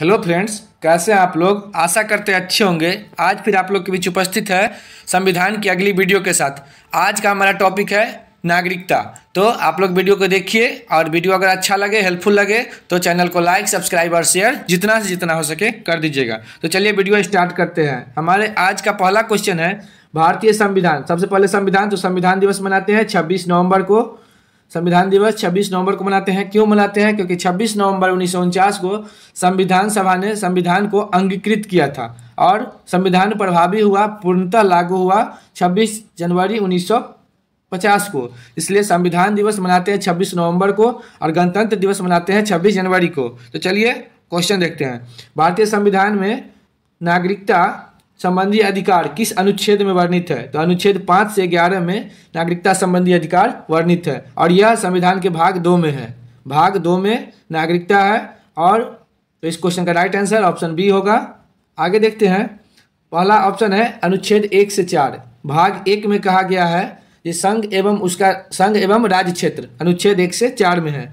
hello friends कैसे हैं आप लोग आशा करते अच्छे होंगे आज फिर आप लोग के बीच उपस्थित है संविधान की अगली वीडियो के साथ आज का हमारा टॉपिक है नागरिकता तो आप लोग वीडियो को देखिए और वीडियो अगर अच्छा लगे हेल्पफुल लगे तो चैनल को लाइक सब्सक्राइब और शेयर जितना से जितना हो सके कर दीजिएगा तो चलिए वीडियो स्टार्ट करते हैं हमारे आज का पहला क्वेश्चन है भारतीय संविधान सबसे पहले संविधान तो संविधान दिवस मनाते हैं छब्बीस नवम्बर को संविधान दिवस 26 नवंबर को मनाते हैं क्यों मनाते हैं क्योंकि 26 नवंबर उन्नीस को संविधान सभा ने संविधान को अंगीकृत किया था और संविधान प्रभावी हुआ पूर्णतः लागू हुआ 26 जनवरी 1950 को इसलिए संविधान दिवस मनाते हैं 26 नवंबर को और गणतंत्र दिवस मनाते हैं 26 जनवरी को तो चलिए क्वेश्चन देखते हैं भारतीय संविधान में नागरिकता संबंधी अधिकार किस अनुच्छेद में वर्णित है तो अनुच्छेद पाँच से ग्यारह में नागरिकता संबंधी अधिकार वर्णित है और यह संविधान के भाग दो में है भाग दो में नागरिकता है और तो इस क्वेश्चन का राइट आंसर ऑप्शन बी होगा आगे देखते हैं पहला ऑप्शन है अनुच्छेद एक से चार भाग एक में कहा गया है ये संघ एवं उसका संघ एवं राज्य क्षेत्र अनुच्छेद एक से चार में है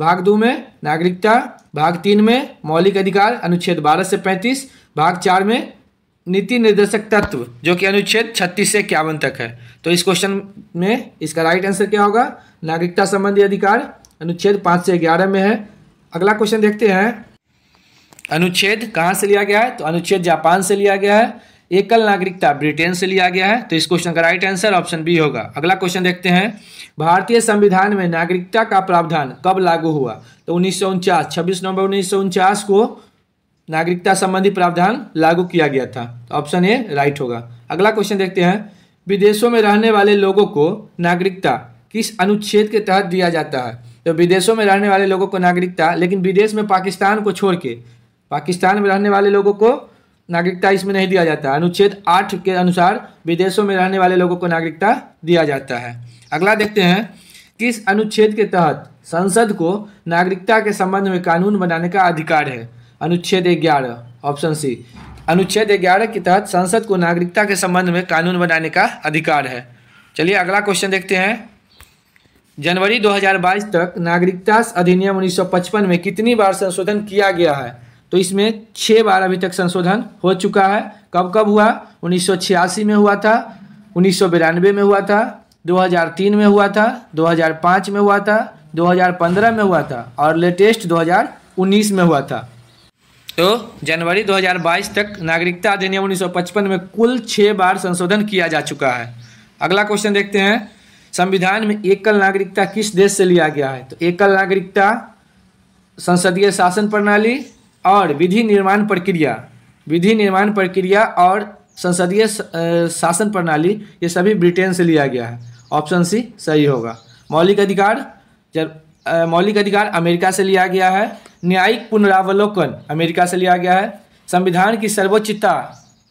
भाग दो में नागरिकता भाग तीन में मौलिक अधिकार अनुच्छेद बारह से पैंतीस भाग चार में नीति निर्देशक तत्व जो कि अनुच्छेद 36 से इक्यावन तक है तो इस क्वेश्चन में इसका राइट आंसर क्या होगा नागरिकता संबंधी अधिकार अनुच्छेद पाँच से ग्यारह में है अगला क्वेश्चन देखते हैं अनुच्छेद कहाँ से लिया गया है तो अनुच्छेद जापान से लिया गया है एकल नागरिकता ब्रिटेन से लिया गया है तो इस क्वेश्चन का राइट आंसर ऑप्शन बी होगा अगला क्वेश्चन देखते हैं भारतीय संविधान में नागरिकता का प्रावधान कब लागू हुआ तो उन्नीस सौ नवंबर उन्नीस को नागरिकता संबंधी प्रावधान लागू किया गया था ऑप्शन ए राइट होगा अगला क्वेश्चन देखते हैं विदेशों में रहने वाले लोगों को नागरिकता किस अनुच्छेद के तहत दिया जाता है तो विदेशों में रहने वाले लोगों को नागरिकता लेकिन विदेश में पाकिस्तान को छोड़ के पाकिस्तान में रहने वाले लोगों को नागरिकता इसमें नहीं दिया जाता अनुच्छेद आठ के अनुसार विदेशों में रहने वाले लोगों को नागरिकता दिया जाता है अगला देखते हैं किस अनुच्छेद के तहत संसद को नागरिकता के संबंध में कानून बनाने का अधिकार है अनुच्छेद ग्यारह ऑप्शन सी अनुच्छेद ग्यारह के तहत संसद को नागरिकता के संबंध में कानून बनाने का अधिकार है चलिए अगला क्वेश्चन देखते हैं जनवरी 2022 तक नागरिकता अधिनियम 1955 में कितनी बार संशोधन किया गया है तो इसमें छः बार अभी तक संशोधन हो चुका है कब कब हुआ उन्नीस में हुआ था उन्नीस में हुआ था 2003 में हुआ था 2005 में हुआ था 2015 में हुआ था और लेटेस्ट 2019 में हुआ था तो जनवरी 2022 तक नागरिकता अधिनियम 1955 में कुल छः बार संशोधन किया जा चुका है अगला क्वेश्चन देखते हैं संविधान में एकल नागरिकता किस देश से लिया गया है तो एकल नागरिकता संसदीय शासन प्रणाली और विधि निर्माण प्रक्रिया विधि निर्माण प्रक्रिया और संसदीय शासन प्रणाली ये सभी ब्रिटेन से लिया गया है ऑप्शन सी सही होगा मौलिक अधिकार जब मौलिक अधिकार अमेरिका से लिया गया है न्यायिक पुनरावलोकन अमेरिका से लिया गया है संविधान की सर्वोच्चता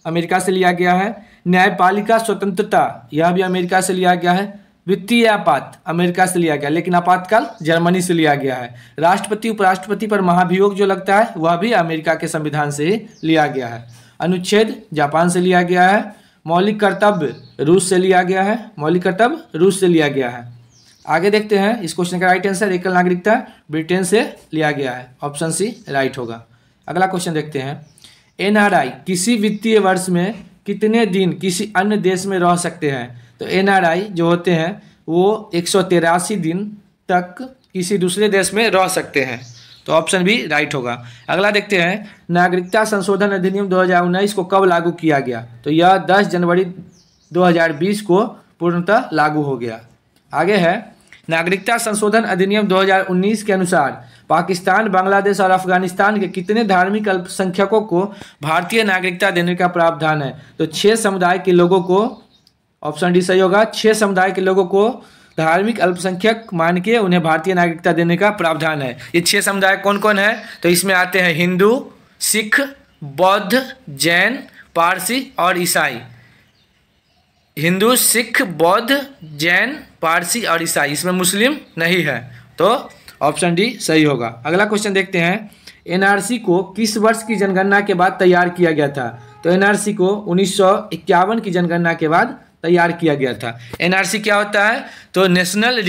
अमेरिका से लिया गया है न्यायपालिका स्वतंत्रता यह भी अमेरिका से लिया गया है वित्तीय आपात अमेरिका से लिया गया लेकिन आपातकाल जर्मनी से लिया गया है राष्ट्रपति उपराष्ट्रपति पर महाभियोग जो लगता है वह भी अमेरिका के संविधान से ही लिया गया है अनुच्छेद जापान से लिया गया है मौलिक कर्तव्य रूस से लिया गया है मौलिक कर्तव्य रूस से लिया गया है आगे देखते हैं इस क्वेश्चन का राइट आंसर एकल नागरिकता ब्रिटेन से लिया गया है ऑप्शन सी राइट होगा अगला क्वेश्चन देखते हैं एनआरआई किसी वित्तीय वर्ष में कितने दिन किसी अन्य देश में रह सकते हैं तो एनआरआई जो होते हैं वो एक दिन तक किसी दूसरे देश में रह सकते हैं तो ऑप्शन भी राइट होगा अगला देखते हैं नागरिकता संशोधन अधिनियम दो को कब लागू किया गया तो यह 10 जनवरी 2020 को पूर्णतः लागू हो गया आगे है नागरिकता संशोधन अधिनियम 2019 के अनुसार पाकिस्तान बांग्लादेश और अफगानिस्तान के कितने धार्मिक अल्पसंख्यकों को भारतीय नागरिकता देने का प्रावधान है तो छः समुदाय के लोगों को ऑप्शन डी सही होगा छः समुदाय के लोगों को धार्मिक अल्पसंख्यक मान के उन्हें भारतीय नागरिकता देने का प्रावधान है ये छः समुदाय कौन कौन है तो इसमें आते हैं हिंदू सिख बौद्ध जैन पारसी और ईसाई हिंदू सिख बौद्ध जैन पारसी और ईसाई इसमें मुस्लिम नहीं है तो ऑप्शन डी सही होगा अगला क्वेश्चन देखते हैं एनआरसी को किस वर्ष की जनगणना के बाद तैयार किया गया था तो एनआरसी को उन्नीस की जनगणना के बाद तैयार किया गया था एनआरसी क्या होता है तो नेशनल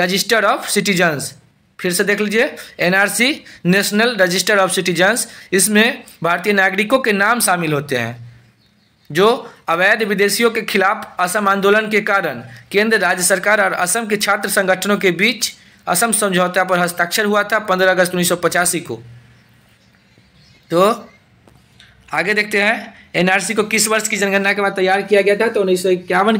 रजिस्टर ऑफ सिटीजन्स फिर से देख लीजिए NRC national register of citizens इसमें भारतीय नागरिकों के नाम शामिल होते हैं जो अवैध विदेशियों के खिलाफ असम आंदोलन के कारण केंद्र राज्य सरकार और असम के छात्र संगठनों के बीच असम समझौता पर हस्ताक्षर हुआ था 15 अगस्त उन्नीस को तो आगे देखते हैं एनआरसी को किस वर्ष की जनगणना के बाद तैयार किया गया था तो उन्नीस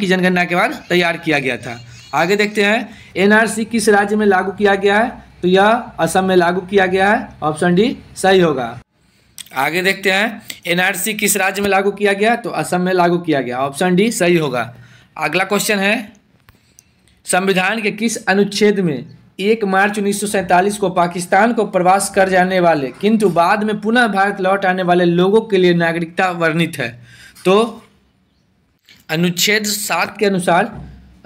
की जनगणना के बाद तैयार किया गया था आगे देखते हैं एनआरसी किस राज्य में लागू किया गया है तो यह असम में लागू किया गया है ऑप्शन डी सही होगा आगे देखते हैं एनआरसी किस राज्य में लागू किया गया तो असम में लागू किया गया ऑप्शन डी सही होगा अगला क्वेश्चन है संविधान के किस अनुच्छेद में एक मार्च उन्नीस को पाकिस्तान को प्रवास कर जाने वाले किंतु बाद में पुनः भारत लौट आने वाले लोगों के लिए नागरिकता वर्णित है तो अनुच्छेद सात के अनुसार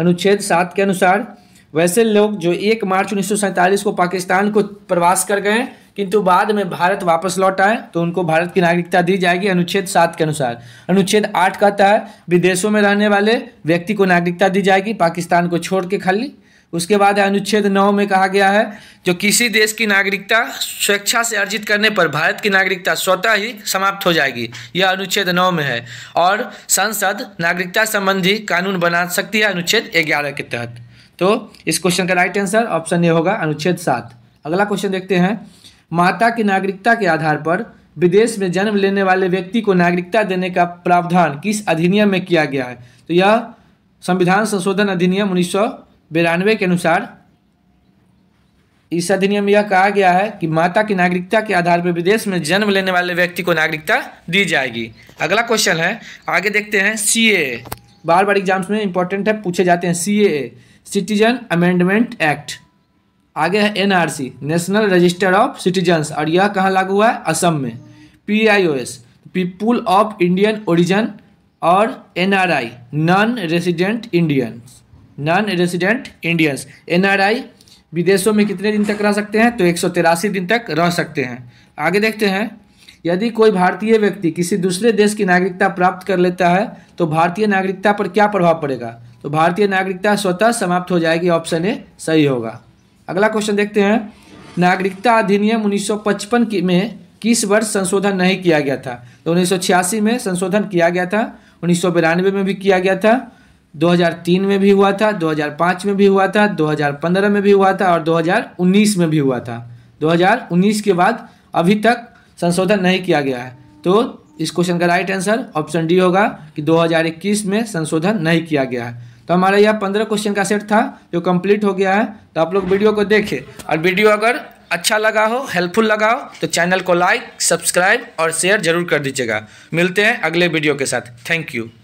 अनुच्छेद सात के अनुसार वैसे लोग जो एक मार्च उन्नीस को पाकिस्तान को प्रवास कर गए किंतु बाद में भारत वापस लौट आए तो उनको भारत की नागरिकता दी जाएगी अनुच्छेद सात के अनुसार अनुच्छेद आठ कहता है विदेशों में रहने वाले व्यक्ति को नागरिकता दी जाएगी पाकिस्तान को छोड़ के खाली उसके बाद अनुच्छेद नौ में कहा गया है जो किसी देश की नागरिकता स्वेच्छा से अर्जित करने पर भारत की नागरिकता स्वतः ही समाप्त हो जाएगी यह अनुच्छेद नौ में है और संसद नागरिकता संबंधी कानून बना सकती है अनुच्छेद ग्यारह के तहत तो इस क्वेश्चन का राइट आंसर ऑप्शन ये होगा अनुच्छेद सात अगला क्वेश्चन देखते हैं माता की नागरिकता के आधार पर विदेश में जन्म लेने वाले व्यक्ति को नागरिकता देने का प्रावधान किस अधिनियम में किया गया है तो यह संविधान संशोधन अधिनियम उन्नीस के अनुसार इस अधिनियम यह कहा गया है कि माता की नागरिकता के आधार पर विदेश में जन्म लेने वाले व्यक्ति को नागरिकता दी जाएगी अगला क्वेश्चन है आगे देखते हैं सी बार बार एग्जाम्स में इंपॉर्टेंट है पूछे जाते हैं सी सिटीजन अमेंडमेंट एक्ट आगे है NRC national register of citizens और यह कहाँ लागू हुआ है असम में PIOs people of Indian origin और NRI non resident Indians non resident Indians NRI विदेशों में कितने दिन तक रह सकते हैं तो एक दिन तक रह सकते हैं आगे देखते हैं यदि कोई भारतीय व्यक्ति किसी दूसरे देश की नागरिकता प्राप्त कर लेता है तो भारतीय नागरिकता पर क्या प्रभाव पड़ेगा तो भारतीय नागरिकता स्वतः समाप्त हो जाएगी ऑप्शन ए सही होगा अगला क्वेश्चन देखते हैं नागरिकता अधिनियम 1955 की में किस वर्ष संशोधन नहीं किया गया था तो उन्नीस में संशोधन किया गया था उन्नीस में भी किया गया था 2003 में भी हुआ था 2005 में भी हुआ था 2015 में भी हुआ था और 2019 में भी हुआ था 2019 के बाद अभी तक संशोधन नहीं किया गया है तो इस क्वेश्चन का राइट आंसर ऑप्शन डी होगा कि 2021 में संशोधन नहीं किया गया है तो हमारा यह पंद्रह क्वेश्चन का सेट था जो कंप्लीट हो गया है तो आप लोग वीडियो को देखें और वीडियो अगर अच्छा लगा हो हेल्पफुल लगा हो तो चैनल को लाइक सब्सक्राइब और शेयर जरूर कर दीजिएगा मिलते हैं अगले वीडियो के साथ थैंक यू